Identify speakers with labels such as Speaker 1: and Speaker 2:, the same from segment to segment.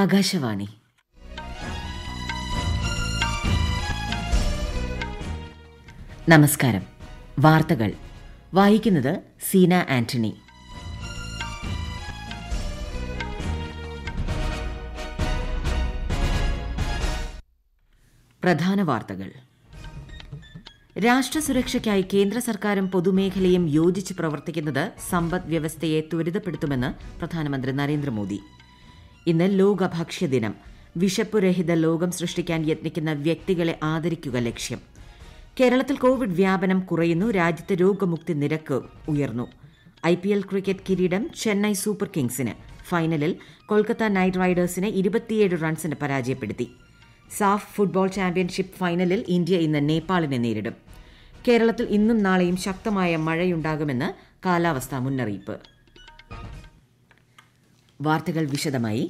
Speaker 1: ആകാശവാണി നമസ്കാരം വാർത്തകൾ വായിക്കുന്നത് സീന ആന്റണി പ്രധാന വാർത്തകൾ രാഷ്ട്ര സുരക്ഷയ്ക്കായി കേന്ദ്ര സർക്കാരും പൊതുമേഖലയും യോജിച്ച് പ്രവർത്തിക്കുന്നത് സമ്പദ് വ്യവസ്ഥയെ ത്വരിതപ്പെടുത്തുമെന്ന് പ്രധാനമന്ത്രി നരേന്ദ്രമോദി ഇന്ന് ലോക ഭക്ഷ്യദിനം വിശപ്പുരഹിത ലോകം സൃഷ്ടിക്കാൻ യത്നിക്കുന്ന വ്യക്തികളെ ആദരിക്കുക ലക്ഷ്യം കേരളത്തിൽ കോവിഡ് വ്യാപനം കുറയുന്നു രാജ്യത്ത് രോഗമുക്തി നിരക്ക് ഉയർന്നു ഐ പി എൽ ക്രിക്കറ്റ് കിരീടം ചെന്നൈ സൂപ്പർ കിങ്സിന് ഫൈനലിൽ കൊൽക്കത്ത നൈറ്റ് റൈഡേഴ്സിനെ ഇരുപത്തിയേഴ് റൺസിന് പരാജയപ്പെടുത്തി സാഫ് ഫുട്ബോൾ ചാമ്പ്യൻഷിപ്പ് ഫൈനലിൽ ഇന്ത്യ ഇന്ന് നേപ്പാളിനെ നേരിടും കേരളത്തിൽ ഇന്നും നാളെയും ശക്തമായ മഴയുണ്ടാകുമെന്ന് കാലാവസ്ഥാ മുന്നറിയിപ്പ് വാർത്തകൾ വിശദമായി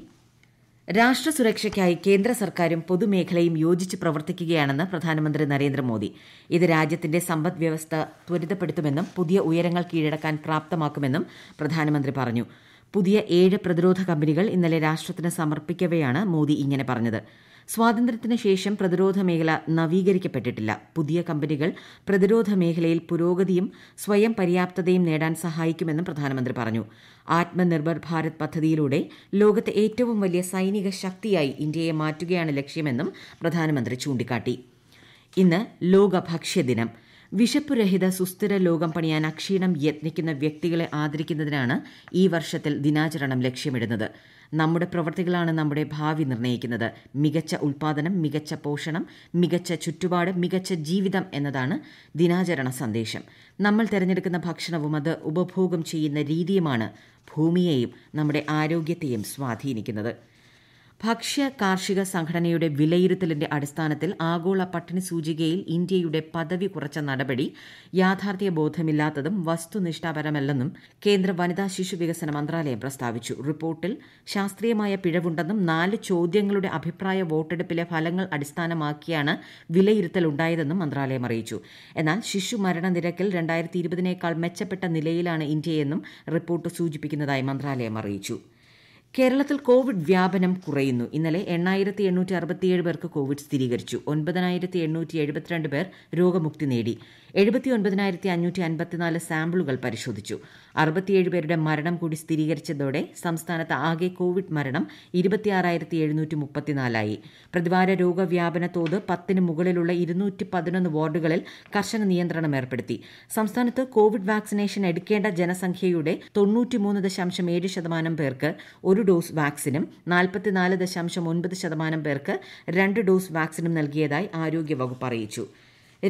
Speaker 1: രാഷ്ട്ര സുരക്ഷയ്ക്കായി കേന്ദ്ര സർക്കാരും പൊതുമേഖലയും യോജിച്ച് പ്രവർത്തിക്കുകയാണെന്ന് പ്രധാനമന്ത്രി നരേന്ദ്രമോദി ഇത് രാജ്യത്തിന്റെ സമ്പദ് വ്യവസ്ഥ ത്വരിതപ്പെടുത്തുമെന്നും പുതിയ ഉയരങ്ങൾ കീഴടക്കാൻ പ്രാപ്തമാക്കുമെന്നും പ്രധാനമന്ത്രി പറഞ്ഞു പുതിയ ഏഴ് പ്രതിരോധ കമ്പനികൾ ഇന്നലെ രാഷ്ട്രത്തിന് സമർപ്പിക്കവെയാണ് മോദി ഇങ്ങനെ പറഞ്ഞത് സ്വാതന്ത്ര്യത്തിന് ശേഷം പ്രതിരോധ മേഖല നവീകരിക്കപ്പെട്ടിട്ടില്ല പുതിയ കമ്പനികൾ പ്രതിരോധ മേഖലയിൽ പുരോഗതിയും സ്വയം പര്യാപ്തതയും നേടാൻ സഹായിക്കുമെന്നും പ്രധാനമന്ത്രി പറഞ്ഞു ആത്മനിർഭർ ഭാരത് പദ്ധതിയിലൂടെ ലോകത്തെ ഏറ്റവും വലിയ സൈനിക ശക്തിയായി ഇന്ത്യയെ മാറ്റുകയാണ് ലക്ഷ്യമെന്നും പ്രധാനമന്ത്രി ചൂണ്ടിക്കാട്ടി ഇന്ന് ലോക ഭക്ഷ്യദിനം ദിനം വിശപ്പുരഹിത സുസ്ഥിര ലോകം പണിയാൻ അക്ഷീണം യത്നിക്കുന്ന വ്യക്തികളെ ആദരിക്കുന്നതിനാണ് ഈ വർഷത്തിൽ ദിനാചരണം ലക്ഷ്യമിടുന്നത് നമ്മുടെ പ്രവർത്തികളാണ് നമ്മുടെ ഭാവി നിർണ്ണയിക്കുന്നത് മികച്ച ഉൽപാദനം മികച്ച പോഷണം മികച്ച ചുറ്റുപാട് മികച്ച ജീവിതം എന്നതാണ് ദിനാചരണ സന്ദേശം നമ്മൾ തിരഞ്ഞെടുക്കുന്ന ഭക്ഷണവും അത് ഉപഭോഗം ചെയ്യുന്ന രീതിയുമാണ് ഭൂമിയെയും നമ്മുടെ ആരോഗ്യത്തെയും സ്വാധീനിക്കുന്നത് ഭക്ഷ്യ കാർഷിക സംഘടനയുടെ വിലയിരുത്തലിന്റെ അടിസ്ഥാനത്തിൽ ആഗോള പട്ടിണി സൂചികയിൽ ഇന്ത്യയുടെ പദവി കുറച്ച നടപടി ബോധമില്ലാത്തതും വസ്തുനിഷ്ഠാപരമല്ലെന്നും കേന്ദ്ര വനിതാ ശിശു വികസന മന്ത്രാലയം പ്രസ്താവിച്ചു റിപ്പോർട്ടിൽ ശാസ്ത്രീയമായ പിഴവുണ്ടെന്നും നാല് ചോദ്യങ്ങളുടെ അഭിപ്രായ വോട്ടെടുപ്പിലെ ഫലങ്ങൾ അടിസ്ഥാനമാക്കിയാണ് വിലയിരുത്തൽ ഉണ്ടായതെന്നും മന്ത്രാലയം അറിയിച്ചു എന്നാൽ ശിശു മരണ നിരക്കിൽ രണ്ടായിരത്തി ഇരുപതിനേക്കാൾ മെച്ചപ്പെട്ട നിലയിലാണ് ഇന്ത്യയെന്നും റിപ്പോർട്ട് സൂചിപ്പിക്കുന്നതായി മന്ത്രാലയം അറിയിച്ചു കേരളത്തിൽ കോവിഡ് വ്യാപനം കുറയുന്നു ഇന്നലെ എണ്ണായിരത്തി എണ്ണൂറ്റി അറുപത്തിയേഴ് പേർക്ക് കോവിഡ് സ്ഥിരീകരിച്ചു ഒൻപതിനായിരത്തി എണ്ണൂറ്റി എഴുപത്തിരണ്ട് പേർ രോഗമുക്തി നേടി എഴുപത്തി ഒൻപതിനായിരത്തി അഞ്ഞൂറ്റി അൻപത്തിനാല് സാമ്പിളുകൾ പരിശോധിച്ചു അറുപത്തിയേഴ് പേരുടെ മരണം കൂടി സ്ഥിരീകരിച്ചതോടെ സംസ്ഥാനത്ത് ആകെ കോവിഡ് മരണം ഇരുപത്തിയാറായിരത്തി എഴുന്നൂറ്റി മുപ്പത്തിനാലായി പ്രതിവാര രോഗവ്യാപന തോത് പത്തിന് മുകളിലുള്ള ഇരുന്നൂറ്റി പതിനൊന്ന് വാർഡുകളിൽ കർശന നിയന്ത്രണം ഏർപ്പെടുത്തി സംസ്ഥാനത്ത് കോവിഡ് വാക്സിനേഷൻ എടുക്കേണ്ട ജനസംഖ്യയുടെ തൊണ്ണൂറ്റിമൂന്ന് ദശാംശം ഏഴ് ശതമാനം പേർക്ക് ഒരു ഒരു ഡോസ് വാക്സിനും നാൽപ്പത്തിനാല് ദശാംശം ഒൻപത് ശതമാനം പേർക്ക് രണ്ട് ഡോസ് വാക്സിനും നൽകിയതായി ആരോഗ്യവകുപ്പ് അറിയിച്ചു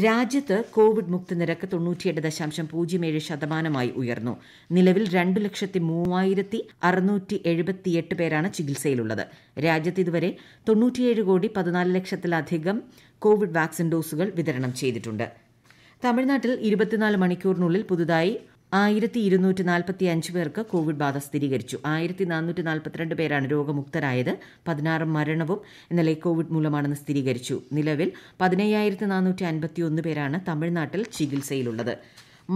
Speaker 1: രാജ്യത്ത് കോവിഡ് മുക്തി നിരക്ക് തൊണ്ണൂറ്റിയെട്ട് ദശാംശം പൂജ്യം ഏഴ് ശതമാനമായി ഉയർന്നു നിലവിൽ രണ്ടു ലക്ഷത്തി മൂവായിരത്തി അറുന്നൂറ്റി എഴുപത്തിയെട്ട് പേരാണ് ചികിത്സയിലുള്ളത് രാജ്യത്ത് ഇതുവരെ തൊണ്ണൂറ്റിയേഴ് കോടി പതിനാല് ലക്ഷത്തിലധികം കോവിഡ് വാക്സിൻ ഡോസുകൾ വിതരണം ചെയ്തിട്ടുണ്ട് തമിഴ്നാട്ടിൽ ഇരുപത്തിനാല് മണിക്കൂറിനുള്ളിൽ പുതുതായി ആയിരത്തി ഇരുന്നൂറ്റി നാൽപ്പത്തി അഞ്ച് പേർക്ക് കോവിഡ് ബാധ സ്ഥിരീകരിച്ചു ആയിരത്തി നാനൂറ്റി നാൽപ്പത്തിരണ്ട് പേരാണ് രോഗമുക്തരായത് പതിനാറ് മരണവും ഇന്നലെ കോവിഡ് മൂലമാണെന്ന് സ്ഥിരീകരിച്ചു നിലവിൽ പതിനയ്യായിരത്തി നാനൂറ്റി അൻപത്തി ഒന്ന് പേരാണ് തമിഴ്നാട്ടിൽ ചികിത്സയിലുള്ളത്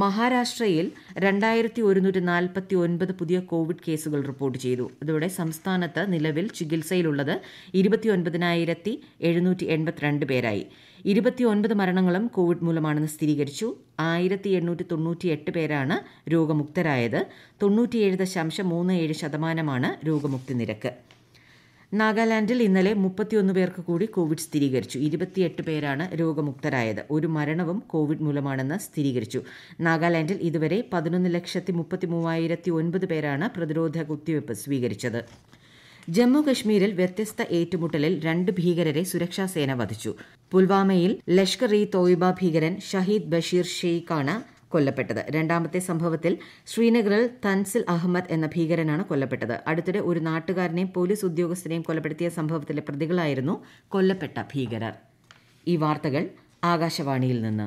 Speaker 1: മഹാരാഷ്ട്രയിൽ രണ്ടായിരത്തി ഒരുന്നൂറ്റി നാൽപ്പത്തി ഒൻപത് പുതിയ കോവിഡ് കേസുകൾ റിപ്പോർട്ട് ചെയ്തു ഇതോടെ സംസ്ഥാനത്ത് നിലവിൽ ചികിത്സയിലുള്ളത് ഇരുപത്തിയൊൻപതിനായിരത്തി എഴുന്നൂറ്റി എൺപത്തിരണ്ട് പേരായി ഇരുപത്തിയൊൻപത് മരണങ്ങളും കോവിഡ് മൂലമാണെന്ന് സ്ഥിരീകരിച്ചു ആയിരത്തി എണ്ണൂറ്റി തൊണ്ണൂറ്റി എട്ട് പേരാണ് രോഗമുക്തരായത് തൊണ്ണൂറ്റിയേഴ് ദശാംശം മൂന്ന് ഏഴ് ശതമാനമാണ് രോഗമുക്തി നിരക്ക് നാഗാലാൻഡിൽ ഇന്നലെ മുപ്പത്തിയൊന്ന് പേർക്ക് കൂടി കോവിഡ് സ്ഥിരീകരിച്ചു ഇരുപത്തിയെട്ട് പേരാണ് രോഗമുക്തരായത് ഒരു മരണവും കോവിഡ് മൂലമാണെന്ന് സ്ഥിരീകരിച്ചു നാഗാലാൻഡിൽ ഇതുവരെ പതിനൊന്ന് ലക്ഷത്തി മുപ്പത്തി മൂവായിരത്തി ഒൻപത് പേരാണ് പ്രതിരോധ കുത്തിവയ്പ് സ്വീകരിച്ചത് ജമ്മു കശ്മീരിൽ വ്യത്യസ്ത ഏറ്റുമുട്ടലിൽ രണ്ട് ഭീകരരെ സുരക്ഷാസേന വധിച്ചു പുൽവാമയിൽ ലഷ്കർ ഇ തോയിബ ഭീകരൻ ഷഹീദ് ബഷീർ ഷെയ്ഖാണ് കൊല്ലപ്പെട്ടത് രണ്ടാമത്തെ സംഭവത്തിൽ ശ്രീനഗറിൽ തൻസിൽ അഹമ്മദ് എന്ന ഭീകരനാണ് കൊല്ലപ്പെട്ടത് അടുത്തിടെ ഒരു നാട്ടുകാരനെയും പോലീസ് ഉദ്യോഗസ്ഥനെയും കൊലപ്പെടുത്തിയ സംഭവത്തിലെ പ്രതികളായിരുന്നു കൊല്ലപ്പെട്ട ഭീകരർ ഈ വാർത്തകൾ ആകാശവാണിയിൽ നിന്ന്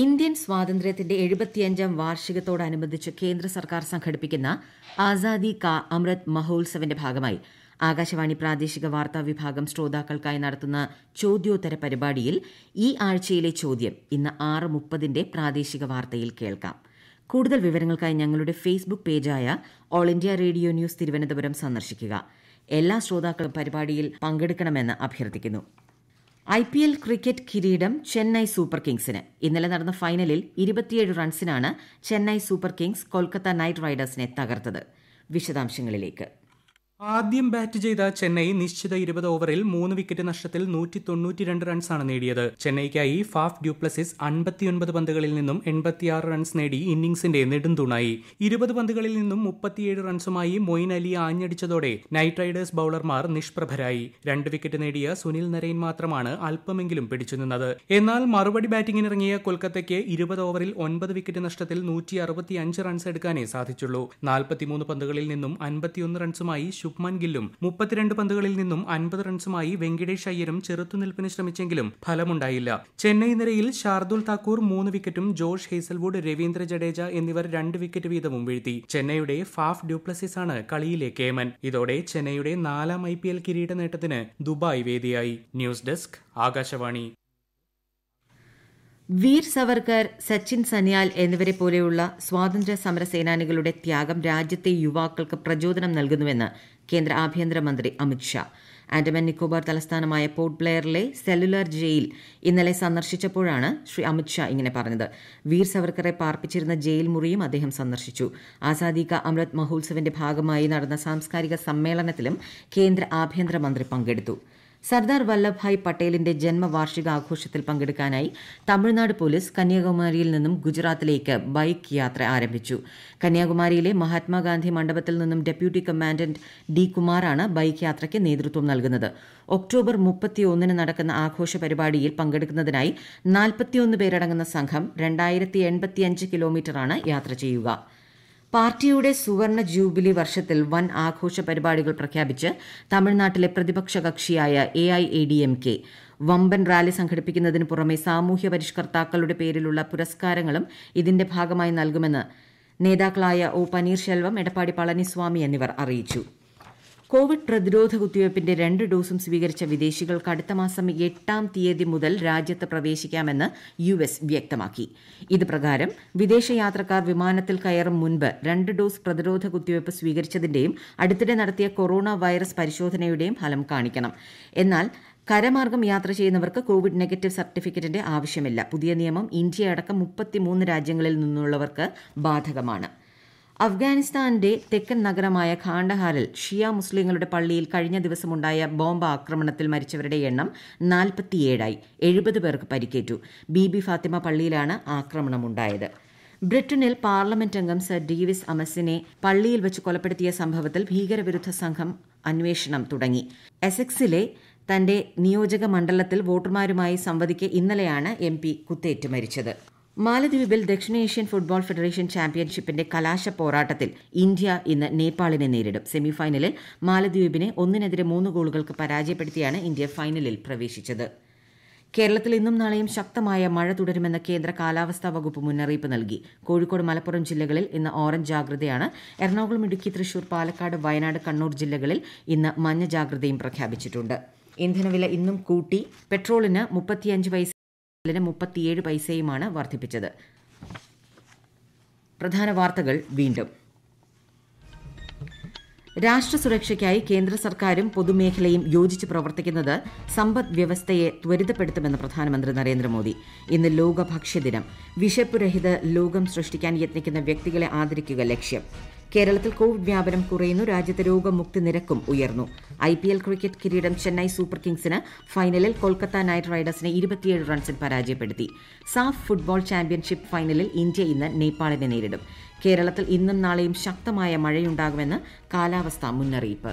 Speaker 1: ഇന്ത്യൻ സ്വാതന്ത്ര്യത്തിന്റെ എഴുപത്തിയഞ്ചാം വാർഷികത്തോടനുബന്ധിച്ച് കേന്ദ്ര സർക്കാർ സംഘടിപ്പിക്കുന്ന ആസാദി കാ അമൃത് മഹോത്സവിന്റെ ഭാഗമായി ആകാശവാണി പ്രാദേശിക വാർത്താ വിഭാഗം ശ്രോതാക്കൾക്കായി നടത്തുന്ന ചോദ്യോത്തര പരിപാടിയിൽ ഈ ആഴ്ചയിലെ ചോദ്യം ഇന്ന് ആറ് മുപ്പതിന്റെ പ്രാദേശിക വാർത്തയിൽ കേൾക്കാം കൂടുതൽ വിവരങ്ങൾക്കായി ഞങ്ങളുടെ ഫേസ്ബുക്ക് പേജായ all India radio news Thiruvananthapuram സന്ദർശിക്കുക എല്ലാ ശ്രോതാക്കളും പരിപാടിയിൽ പങ്കെടുക്കണമെന്ന് അഭ്യർത്ഥിക്കുന്നു ഐ പി എൽ ക്രിക്കറ്റ് കിരീടം ചെന്നൈ സൂപ്പർ കിങ്സിന് ഇന്നലെ നടന്ന ഫൈനലിൽ ഇരുപത്തിയേഴ് റൺസിനാണ് Chennai super kings Kolkata knight റൈഡേഴ്സിനെ തകർത്തത് വിശദാംശങ്ങളിലേക്ക് ആദ്യം ബാറ്റ് ചെയ്ത ചെന്നൈ നിശ്ചിത ഇരുപത് ഓവറിൽ മൂന്ന് വിക്കറ്റ് നഷ്ടത്തിൽ നൂറ്റി രണ്ട് റൺസാണ് നേടിയത് ചെന്നൈക്കായി ഫാഫ് ഡ്യൂപ്ലസിസ് അൻപത്തിയൊൻപത് പന്തുകളിൽ നിന്നും എൺപത്തിയാറ് റൺസ് നേടി ഇന്നിംഗ്സിന്റെ നെടുന്തൂണായി ഇരുപത് പന്തുകളിൽ നിന്നും മുപ്പത്തിയേഴ് റൺസുമായി മൊയിൻ അലി ആഞ്ഞടിച്ചതോടെ നൈറ്റ് റൈഡേഴ്സ് ബൌളർമാർ നിഷ്പ്രഭരായി രണ്ട് വിക്കറ്റ് നേടിയ സുനിൽ നരയൻ മാത്രമാണ് അല്പമെങ്കിലും പിടിച്ചു നിന്നത് എന്നാൽ മറുപടി ബാറ്റിംഗിനിറങ്ങിയ കൊൽക്കത്തയ്ക്ക് ഇരുപത് ഓവറിൽ ഒൻപത് വിക്കറ്റ് നഷ്ടത്തിൽ നൂറ്റി റൺസ് എടുക്കാനേ സാധിച്ചുള്ളൂ നാൽപ്പത്തിമൂന്ന് പന്തുകളിൽ നിന്നും അൻപത്തിയൊന്ന് റൺസുമായി ശുഭ്മൻ ഗില്ലും മുപ്പത്തിരണ്ട് പന്തുകളിൽ നിന്നും അൻപത് റൺസുമായി വെങ്കിടേഷ് അയ്യരും ചെറുത്തുനിൽപ്പിന് ശ്രമിച്ചെങ്കിലും ഫലമുണ്ടായില്ല ചെന്നൈ നിരയിൽ ഷാർദുൽ താക്കൂർ മൂന്ന് വിക്കറ്റും ജോഷ് ഹേസൽവുഡ് രവീന്ദ്ര ജഡേജ എന്നിവർ രണ്ട് വിക്കറ്റ് വീതവും വീഴ്ത്തി ചെന്നൈയുടെ ഫാഫ് ഡ്യൂപ്ലസിസ് ആണ് കളിയിലെ കേമൻ ഇതോടെ ചെന്നൈയുടെ നാലാം ഐ പി എൽ കിരീട നേട്ടത്തിന് ദുബായ് വേദിയായി ന്യൂസ് ഡെസ്ക് ആകാശവാണി വീർ സവർക്കർ സച്ചിൻ സനിയാൽ എന്നിവരെ പോലെയുള്ള സ്വാതന്ത്ര്യ സമര സേനാനികളുടെ ത്യാഗം രാജ്യത്തെ യുവാക്കൾക്ക് പ്രചോദനം നൽകുന്നുവെന്ന് കേന്ദ്ര ആഭ്യന്തരമന്ത്രി അമിത്ഷാ ആൻഡമാൻ നിക്കോബാർ തലസ്ഥാനമായ പോർട്ട് ബ്ലെയറിലെ സെല്ലുലാർ ജയിൽ ഇന്നലെ സന്ദർശിച്ചപ്പോഴാണ് ശ്രീ അമിത്ഷാ ഇങ്ങനെ പറഞ്ഞത് വീർ സവർക്കറെ പാർപ്പിച്ചിരുന്ന ജയിൽ മുറിയും അദ്ദേഹം സന്ദർശിച്ചു ആസാദി കാ അമൃത് മഹോത്സവിന്റെ ഭാഗമായി നടന്ന സാംസ്കാരിക സമ്മേളനത്തിലും കേന്ദ്ര ആഭ്യന്തരമന്ത്രി പങ്കെടുത്തു സർദാർ വല്ലഭായ് പട്ടേലിന്റെ ജന്മവാർഷികാഘോഷത്തിൽ പങ്കെടുക്കാനായി തമിഴ്നാട് പോലീസ് കന്യാകുമാരിയിൽ നിന്നും ഗുജറാത്തിലേക്ക് ബൈക്ക് യാത്ര ആരംഭിച്ചു കന്യാകുമാരിയിലെ മഹാത്മാഗാന്ധി മണ്ഡപത്തിൽ നിന്നും ഡെപ്യൂട്ടി കമാൻഡന്റ് ഡി കുമാറാണ് ബൈക്ക് യാത്രയ്ക്ക് നേതൃത്വം നൽകുന്നത് ഒക്ടോബർ മുപ്പത്തിയൊന്നിന് നടക്കുന്ന ആഘോഷ പരിപാടിയിൽ പങ്കെടുക്കുന്നതിനായി നാൽപ്പത്തിയൊന്ന് പേരടങ്ങുന്ന സംഘം രണ്ടായിരത്തി എൺപത്തിയഞ്ച് കിലോമീറ്ററാണ് യാത്ര ചെയ്യുക പാർട്ടിയുടെ സുവർണ ജൂബിലി വർഷത്തിൽ വൻ ആഘോഷ പരിപാടികൾ പ്രഖ്യാപിച്ച് തമിഴ്നാട്ടിലെ പ്രതിപക്ഷ കക്ഷിയായ A I A D M K വമ്പൻ റാലി സംഘടിപ്പിക്കുന്നതിന് പുറമെ സാമൂഹ്യ പരിഷ്കർത്താക്കളുടെ പേരിലുള്ള പുരസ്കാരങ്ങളും ഇതിന്റെ ഭാഗമായി നൽകുമെന്ന് നേതാക്കളായ ഒ പനീർശെൽവം എടപ്പാടി പളനിസ്വാമി എന്നിവർ അറിയിച്ചു കോവിഡ് പ്രതിരോധ കുത്തിവയ്പ്പിന്റെ രണ്ട് ഡോസും സ്വീകരിച്ച വിദേശികൾക്ക് അടുത്ത മാസം എട്ടാം തീയതി മുതൽ രാജ്യത്ത് പ്രവേശിക്കാമെന്ന് യു എസ് വ്യക്തമാക്കി ഇത് പ്രകാരം വിദേശയാത്രക്കാർ വിമാനത്തിൽ കയറും മുൻപ് രണ്ട് ഡോസ് പ്രതിരോധ കുത്തിവയ്പ്പ് സ്വീകരിച്ചതിന്റെയും അടുത്തിടെ നടത്തിയ കൊറോണ വൈറസ് പരിശോധനയുടെയും ഫലം കാണിക്കണം എന്നാൽ കരമാർഗം യാത്ര ചെയ്യുന്നവർക്ക് കോവിഡ് നെഗറ്റീവ് സർട്ടിഫിക്കറ്റിന്റെ ആവശ്യമില്ല പുതിയ നിയമം ഇന്ത്യയടക്കം മുപ്പത്തിമൂന്ന് രാജ്യങ്ങളിൽ നിന്നുള്ളവർക്ക് ബാധകമാണ് അഫ്ഗാനിസ്ഥാന്റെ തെക്കൻ നഗരമായ ഖാണ്ഡഹാറിൽ ഷിയ മുസ്ലിങ്ങളുടെ പള്ളിയിൽ കഴിഞ്ഞ ദിവസമുണ്ടായ ബോംബ് ആക്രമണത്തിൽ മരിച്ചവരുടെ എണ്ണം നാൽപ്പത്തിയേഴായി എഴുപത് പേർക്ക് പരിക്കേറ്റു ബിബി ഫാത്തിമ പള്ളിയിലാണ് ആക്രമണമുണ്ടായത് ബ്രിട്ടനിൽ പാർലമെന്റ് അംഗം സർ ഡീവിസ് അമസിനെ പള്ളിയിൽ വെച്ച് കൊലപ്പെടുത്തിയ സംഭവത്തിൽ ഭീകരവിരുദ്ധ സംഘം അന്വേഷണം തുടങ്ങി എസെക്സിലെ തന്റെ നിയോജക മണ്ഡലത്തിൽ വോട്ടർമാരുമായി സംവദിക്കെ ഇന്നലെയാണ് എം പി കുത്തേറ്റ് മരിച്ചത് മാലദ്വീപിൽ ദക്ഷിണേഷ്യൻ ഫുട്ബോൾ ഫെഡറേഷൻ ചാമ്പ്യൻഷിപ്പിന്റെ കലാശ പോരാട്ടത്തിൽ ഇന്ത്യ ഇന്ന് നേപ്പാളിനെ നേരിടും സെമിഫൈനലിൽ മാലദ്വീപിനെ ഒന്നിനെതിരെ മൂന്ന് ഗോളുകൾക്ക് പരാജയപ്പെടുത്തിയാണ് ഇന്ത്യ ഫൈനലിൽ പ്രവേശിച്ചത് കേരളത്തിൽ ഇന്നും നാളെയും ശക്തമായ മഴ തുടരുമെന്ന് കേന്ദ്ര കാലാവസ്ഥാ വകുപ്പ് മുന്നറിയിപ്പ് നൽകി കോഴിക്കോട് മലപ്പുറം ജില്ലകളിൽ ഇന്ന് ഓറഞ്ച് ജാഗ്രതയാണ് എറണാകുളം ഇടുക്കി തൃശൂർ പാലക്കാട് വയനാട് കണ്ണൂർ ജില്ലകളിൽ ഇന്ന് മഞ്ഞ ജാഗ്രതയും പ്രഖ്യാപിച്ചിട്ടുണ്ട് ഇന്ധനവില ഇന്നും കൂട്ടി പെട്രോളിന് മുപ്പത്തിയഞ്ച് പൈസ ലിന് മുപ്പത്തിയേഴ് പൈസയുമാണ് വർദ്ധിപ്പിച്ചത് പ്രധാന വാർത്തകൾ വീണ്ടും രാഷ്ട്ര സുരക്ഷയ്ക്കായി കേന്ദ്ര സർക്കാരും പൊതുമേഖലയും യോജിച്ച് പ്രവർത്തിക്കുന്നത് സമ്പദ് വ്യവസ്ഥയെ ത്വരിതപ്പെടുത്തുമെന്ന് പ്രധാനമന്ത്രി നരേന്ദ്രമോദി ഇന്ന് ലോക ഭക്ഷ്യദിനം വിശപ്പുരഹിത ലോകം സൃഷ്ടിക്കാൻ യത്നിക്കുന്ന വ്യക്തികളെ ആദരിക്കുക ലക്ഷ്യം കേരളത്തിൽ കോവിഡ് വ്യാപനം കുറയുന്നു രാജ്യത്തെ രോഗമുക്തി നിരക്കും ഉയർന്നു ഐ പി എൽ ക്രിക്കറ്റ് കിരീടം ചെന്നൈ സൂപ്പർ കിങ്സിന് ഫൈനലിൽ കൊൽക്കത്ത നൈറ്റ് റൈഡേഴ്സിനെ ഇരുപത്തിയേഴ് റൺസിൽ പരാജയപ്പെടുത്തി സാഫ് ഫുട്ബോൾ ചാമ്പ്യൻഷിപ്പ് ഫൈനലിൽ ഇന്ത്യ ഇന്ന് നേപ്പാളിനെ നേരിടും കേരളത്തിൽ ഇന്നും നാളെയും ശക്തമായ മഴയുണ്ടാകുമെന്ന് കാലാവസ്ഥാ മുന്നറിയിപ്പ്